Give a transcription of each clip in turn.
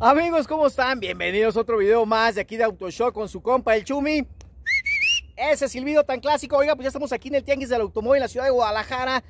Amigos, ¿cómo están? Bienvenidos a otro video más de aquí de Autoshop con su compa, el Chumi. Ese silbido tan clásico. Oiga, pues ya estamos aquí en el Tianguis del Automóvil en la ciudad de Guadalajara.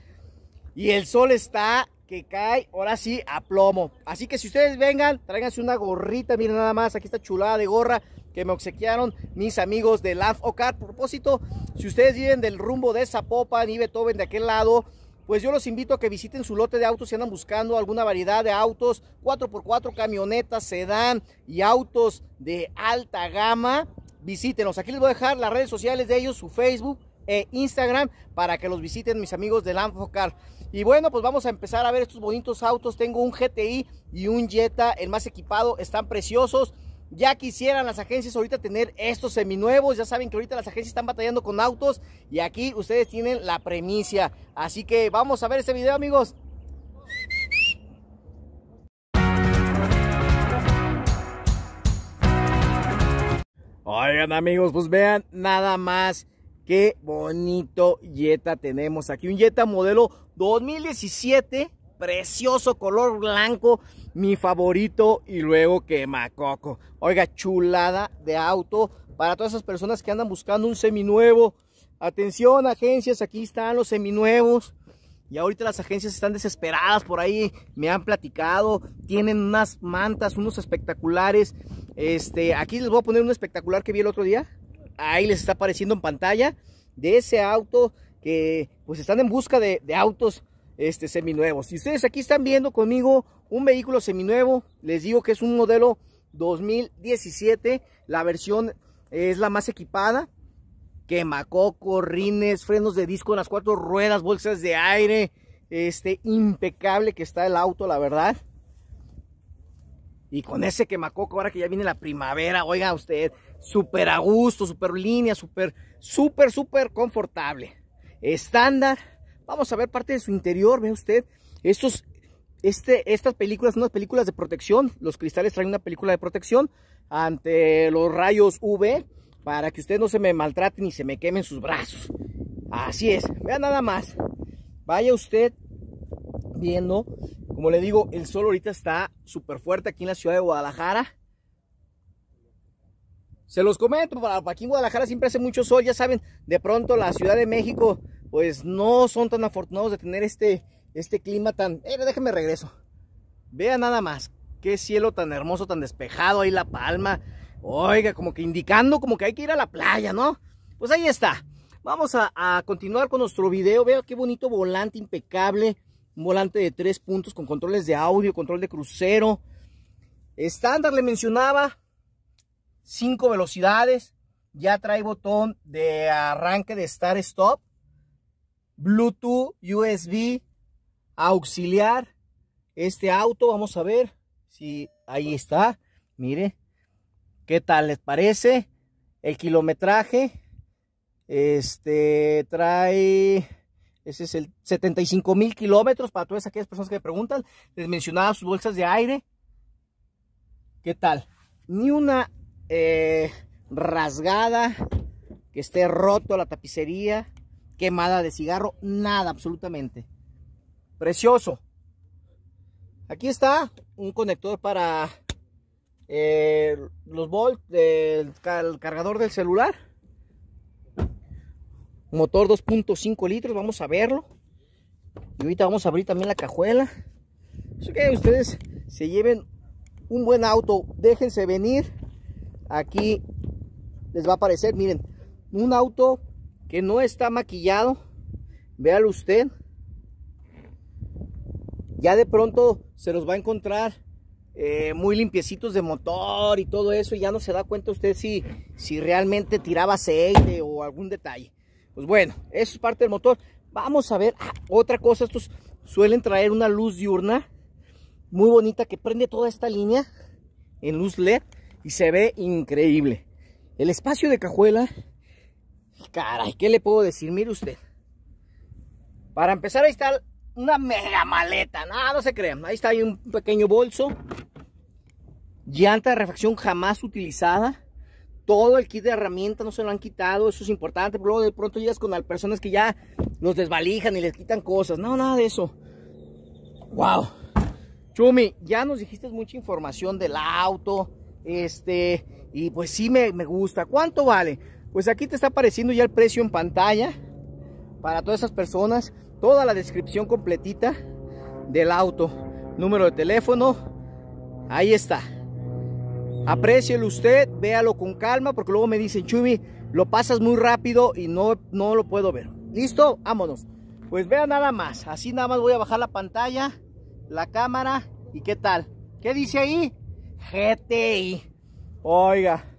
Y el sol está que cae, ahora sí, a plomo. Así que si ustedes vengan, tráiganse una gorrita. Miren nada más, aquí está chulada de gorra que me obsequiaron mis amigos de Laf Ocar. Propósito, si ustedes vienen del rumbo de Zapopan y Beethoven de aquel lado pues yo los invito a que visiten su lote de autos si andan buscando alguna variedad de autos, 4x4, camionetas, sedán y autos de alta gama. Visítenos. Aquí les voy a dejar las redes sociales de ellos, su Facebook e Instagram para que los visiten mis amigos de Lanfocar. Y bueno, pues vamos a empezar a ver estos bonitos autos. Tengo un GTI y un Jetta, el más equipado, están preciosos. Ya quisieran las agencias ahorita tener estos seminuevos. Ya saben que ahorita las agencias están batallando con autos. Y aquí ustedes tienen la premicia. Así que vamos a ver este video, amigos. Oigan amigos, pues vean nada más qué bonito Jetta tenemos aquí. Un Jetta modelo 2017 precioso color blanco, mi favorito y luego macoco, Oiga, chulada de auto para todas esas personas que andan buscando un seminuevo. Atención agencias, aquí están los seminuevos. Y ahorita las agencias están desesperadas por ahí, me han platicado, tienen unas mantas, unos espectaculares. Este, aquí les voy a poner un espectacular que vi el otro día. Ahí les está apareciendo en pantalla de ese auto que pues están en busca de, de autos este seminuevos. Si ustedes aquí están viendo conmigo un vehículo seminuevo, les digo que es un modelo 2017, la versión es la más equipada, quemacoco, rines, frenos de disco en las cuatro ruedas, bolsas de aire, este impecable que está el auto, la verdad. Y con ese quemacoco, ahora que ya viene la primavera, oiga usted, súper a gusto, súper línea, súper, súper, súper confortable. Estándar, Vamos a ver parte de su interior, ve usted. Estos, este, estas películas son unas películas de protección. Los cristales traen una película de protección ante los rayos UV para que usted no se me maltrate ni se me quemen sus brazos. Así es, vea nada más. Vaya usted viendo, como le digo, el sol ahorita está súper fuerte aquí en la ciudad de Guadalajara. Se los comento, para aquí en Guadalajara siempre hace mucho sol, ya saben, de pronto la Ciudad de México pues no son tan afortunados de tener este, este clima tan... Eh, regreso. Vea nada más, qué cielo tan hermoso, tan despejado ahí La Palma. Oiga, como que indicando como que hay que ir a la playa, ¿no? Pues ahí está. Vamos a, continuar con nuestro video. Vea qué bonito volante impecable. Un volante de tres puntos con controles de audio, control de crucero. Estándar le mencionaba. Cinco velocidades. Ya trae botón de arranque de start-stop. Bluetooth, USB, auxiliar. Este auto, vamos a ver si ahí está. Mire, ¿qué tal les parece? El kilometraje. Este trae, ese es el 75 mil kilómetros para todas aquellas personas que me preguntan. Les mencionaba sus bolsas de aire. ¿Qué tal? Ni una eh, rasgada, que esté roto la tapicería quemada de cigarro, nada absolutamente. Precioso. Aquí está un conector para eh, los volts del cargador del celular. Motor 2.5 litros, vamos a verlo. Y ahorita vamos a abrir también la cajuela. Así que ustedes se lleven un buen auto, déjense venir. Aquí les va a aparecer, miren, un auto que no está maquillado. Véalo usted. Ya de pronto se los va a encontrar eh, muy limpiecitos de motor y todo eso. Y ya no se da cuenta usted si, si realmente tiraba aceite o algún detalle. Pues bueno, eso es parte del motor. Vamos a ver ah, otra cosa. Estos suelen traer una luz diurna muy bonita que prende toda esta línea en luz LED y se ve increíble. El espacio de cajuela Caray, ¿qué le puedo decir? Mire usted. Para empezar, ahí está una mega maleta. No, no se crean. Ahí está ahí un pequeño bolso. Llanta de refacción jamás utilizada. Todo el kit de herramientas no se lo han quitado. Eso es importante. Luego de pronto llegas con personas que ya Nos desvalijan y les quitan cosas. No, nada de eso. Wow. Chumi, ya nos dijiste mucha información del auto. Este, y pues sí me, me gusta. ¿Cuánto vale? Pues aquí te está apareciendo ya el precio en pantalla para todas esas personas, toda la descripción completita del auto, número de teléfono, ahí está. Aprecielo usted, véalo con calma porque luego me dicen, Chubi, lo pasas muy rápido y no, no lo puedo ver. ¿Listo? Vámonos. Pues vea nada más, así nada más voy a bajar la pantalla, la cámara y qué tal. ¿Qué dice ahí? GTI. Oiga,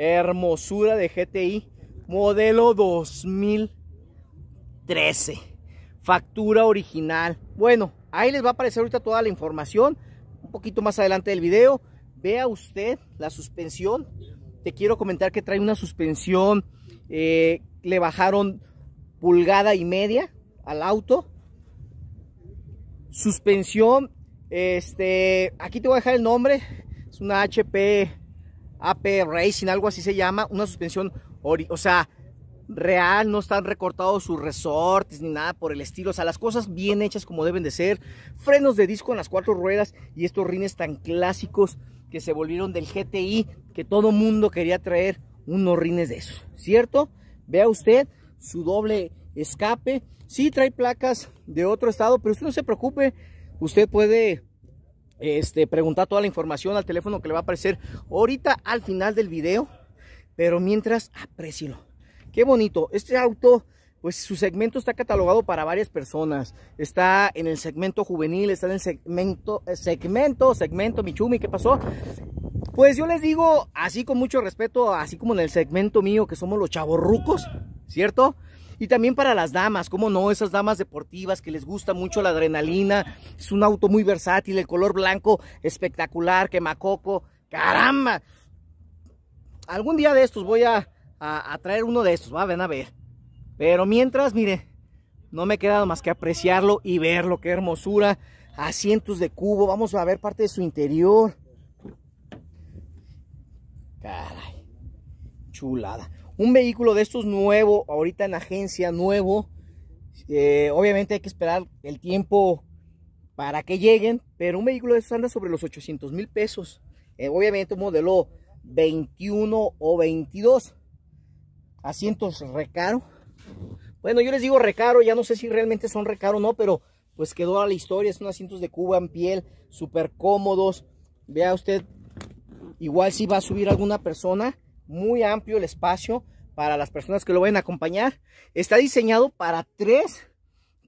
hermosura de GTI, modelo 2013, factura original. Bueno, ahí les va a aparecer ahorita toda la información, un poquito más adelante del video. Vea usted la suspensión, te quiero comentar que trae una suspensión, eh, le bajaron pulgada y media al auto. Suspensión, este, aquí te voy a dejar el nombre, es una HP AP Racing, algo así se llama, una suspensión, o sea, real, no están recortados sus resortes ni nada por el estilo, o sea, las cosas bien hechas como deben de ser, frenos de disco en las cuatro ruedas y estos rines tan clásicos que se volvieron del GTI, que todo mundo quería traer unos rines de esos, ¿cierto? Vea usted su doble escape, sí trae placas de otro estado, pero usted no se preocupe, usted puede este, preguntar toda la información al teléfono que le va a aparecer ahorita al final del video. Pero mientras, aprécielo. Qué bonito. Este auto, pues su segmento está catalogado para varias personas. Está en el segmento juvenil, está en el segmento, eh, segmento, segmento, Michumi, ¿qué pasó? Pues yo les digo, así con mucho respeto, así como en el segmento mío, que somos los chavorrucos, ¿cierto? Y también para las damas, como no, esas damas deportivas que les gusta mucho la adrenalina. Es un auto muy versátil, el color blanco espectacular, quemacoco. ¡Caramba! Algún día de estos voy a, traer uno de estos, va, ven a ver. Pero mientras, mire, no me he quedado más que apreciarlo y verlo, qué hermosura. Asientos de cubo, vamos a ver parte de su interior. Caray, chulada. Un vehículo de estos nuevo, ahorita en agencia, nuevo, eh, obviamente hay que esperar el tiempo para que lleguen, pero un vehículo de estos anda sobre los 800 mil pesos. Eh, obviamente un modelo 21 o 22. Asientos recaro. Bueno, yo les digo recaro, ya no sé si realmente son recaro o no, pero pues quedó a la historia. Son asientos de cuba en piel, súper cómodos. Vea usted, igual si va a subir alguna persona, muy amplio el espacio para las personas que lo vayan a acompañar. Está diseñado para tres,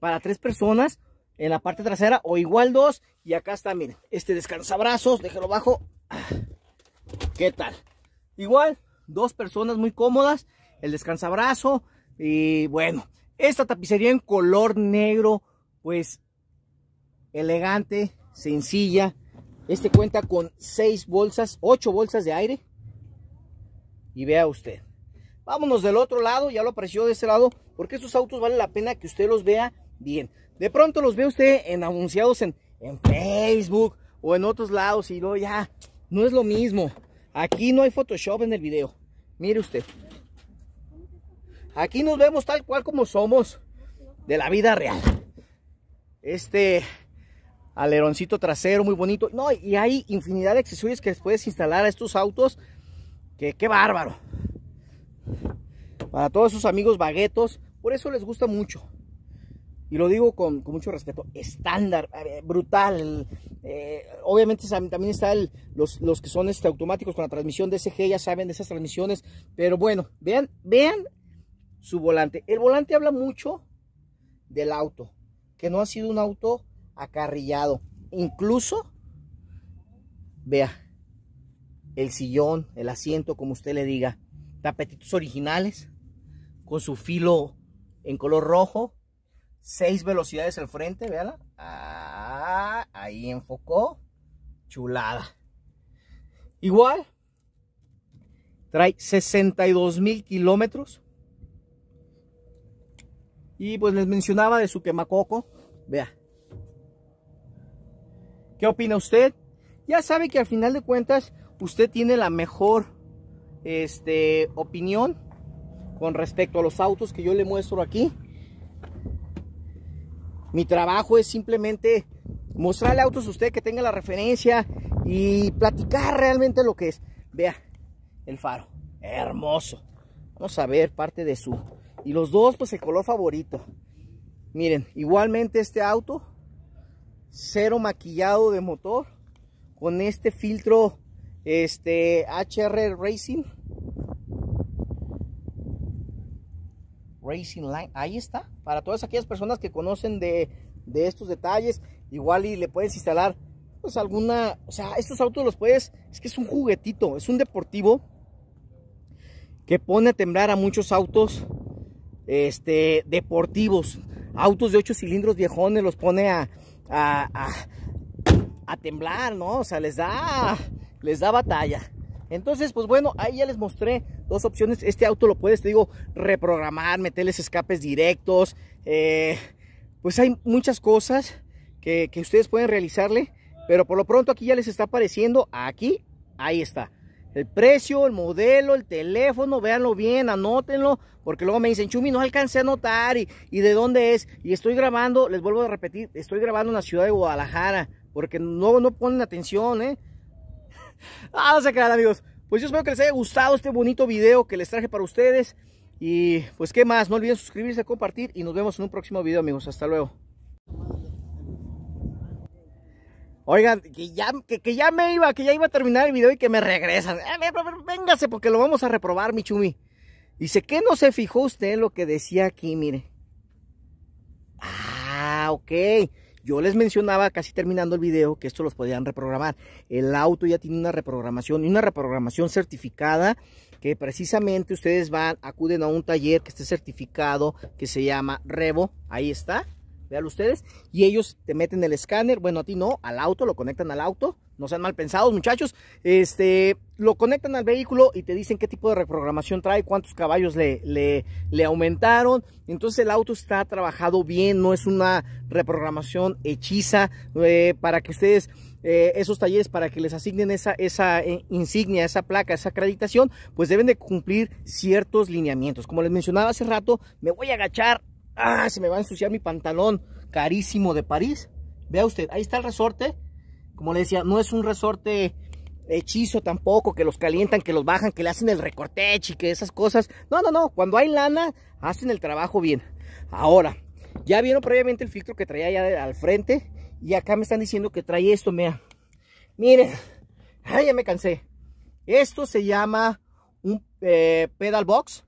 para tres personas en la parte trasera o igual dos. Y acá está, miren, este descansabrazos, déjelo bajo. Ah, ¿Qué tal? Igual, dos personas muy cómodas, el descansabrazo y bueno, esta tapicería en color negro, pues elegante, sencilla. Este cuenta con seis bolsas, ocho bolsas de aire y vea usted. Vámonos del otro lado, ya lo apareció de este lado, porque estos autos vale la pena que usted los vea bien. De pronto los ve usted en anunciados en, Facebook o en otros lados y luego ya, no es lo mismo. Aquí no hay Photoshop en el video. Mire usted. Aquí nos vemos tal cual como somos de la vida real. Este aleroncito trasero muy bonito. No, y hay infinidad de accesorios que puedes instalar a estos autos que qué bárbaro. Para todos sus amigos baguetos, por eso les gusta mucho. Y lo digo con, mucho respeto. Estándar, eh, brutal. Eh, obviamente también están los, que son este, automáticos con la transmisión de DSG, ya saben de esas transmisiones. Pero bueno, vean, vean su volante. El volante habla mucho del auto, que no ha sido un auto acarrillado. Incluso, vea, el sillón, el asiento, como usted le diga. Tapetitos originales con su filo en color rojo. Seis velocidades al frente, véala. Ah, ahí enfocó. Chulada. Igual, trae 62 mil kilómetros. Y pues les mencionaba de su quemacoco. Vea. ¿Qué opina usted? Ya sabe que al final de cuentas usted tiene la mejor este, opinión con respecto a los autos que yo le muestro aquí. Mi trabajo es simplemente mostrarle autos a usted que tenga la referencia y platicar realmente lo que es. Vea el faro, hermoso. Vamos a ver parte de su. Y los dos, pues el color favorito. Miren, igualmente este auto, cero maquillado de motor, con este filtro este, HR Racing. Racing Line, ahí está. Para todas aquellas personas que conocen de, estos detalles, igual y le puedes instalar pues alguna, o sea, estos autos los puedes, es que es un juguetito, es un deportivo que pone a temblar a muchos autos este, deportivos, autos de 8 cilindros viejones los pone a, a, a, a temblar, ¿no? O sea, les da les da batalla. Entonces, pues bueno, ahí ya les mostré dos opciones. Este auto lo puedes, te digo, reprogramar, meterles escapes directos. Eh, pues hay muchas cosas que, ustedes pueden realizarle. Pero por lo pronto aquí ya les está apareciendo. Aquí, ahí está. El precio, el modelo, el teléfono, véanlo bien, anótenlo, porque luego me dicen, Chumi, no alcancé a anotar y, de dónde es. Y estoy grabando, les vuelvo a repetir, estoy grabando en la ciudad de Guadalajara, porque no, no ponen atención, ¿eh? ah, a se amigos. Pues yo espero que les haya gustado este bonito video que les traje para ustedes. Y pues, ¿qué más? No olviden suscribirse, compartir y nos vemos en un próximo video, amigos. Hasta luego. Oigan, que ya, me iba, que ya iba a terminar el video y que me regresan. Eh, véngase porque lo vamos a reprobar, mi chumi. Dice, que no se fijó usted en lo que decía aquí? Mire. Ah, ok. Yo les mencionaba casi terminando el video que esto los podían reprogramar. El auto ya tiene una reprogramación y una reprogramación certificada que precisamente ustedes van, acuden a un taller que esté certificado que se llama Revo. Ahí está. Vean ustedes. Y ellos te meten el escáner. Bueno, a ti no, al auto, lo conectan al auto. No sean mal pensados, muchachos. Este, lo conectan al vehículo y te dicen qué tipo de reprogramación trae, cuántos caballos le, le, aumentaron. Entonces el auto está trabajado bien, no es una reprogramación hechiza eh, para que ustedes... Eh, esos talleres para que les asignen esa, esa eh, insignia, esa placa, esa acreditación, pues deben de cumplir ciertos lineamientos. Como les mencionaba hace rato, me voy a agachar Ah, se me va a ensuciar mi pantalón carísimo de París. Vea usted, ahí está el resorte. Como le decía, no es un resorte hechizo tampoco, que los calientan, que los bajan, que le hacen el recorte, y que esas cosas. No, no, no. Cuando hay lana, hacen el trabajo bien. Ahora, ya vieron previamente el filtro que traía allá al frente. Y acá me están diciendo que trae esto, mira. Miren. ya me cansé. Esto se llama un eh, pedal box.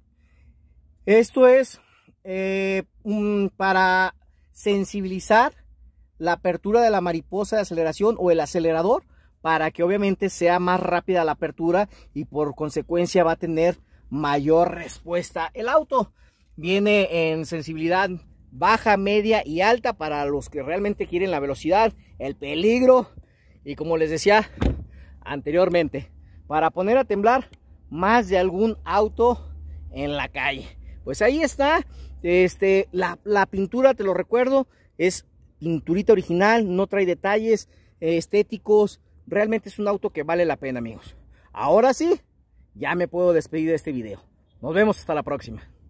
Esto es eh, para sensibilizar la apertura de la mariposa de aceleración o el acelerador para que obviamente sea más rápida la apertura y por consecuencia va a tener mayor respuesta el auto. Viene en sensibilidad baja, media y alta para los que realmente quieren la velocidad, el peligro y como les decía anteriormente, para poner a temblar más de algún auto en la calle. Pues ahí está este, la, la pintura, te lo recuerdo, es pinturita original, no trae detalles eh, estéticos. Realmente es un auto que vale la pena, amigos. Ahora sí, ya me puedo despedir de este video. Nos vemos hasta la próxima.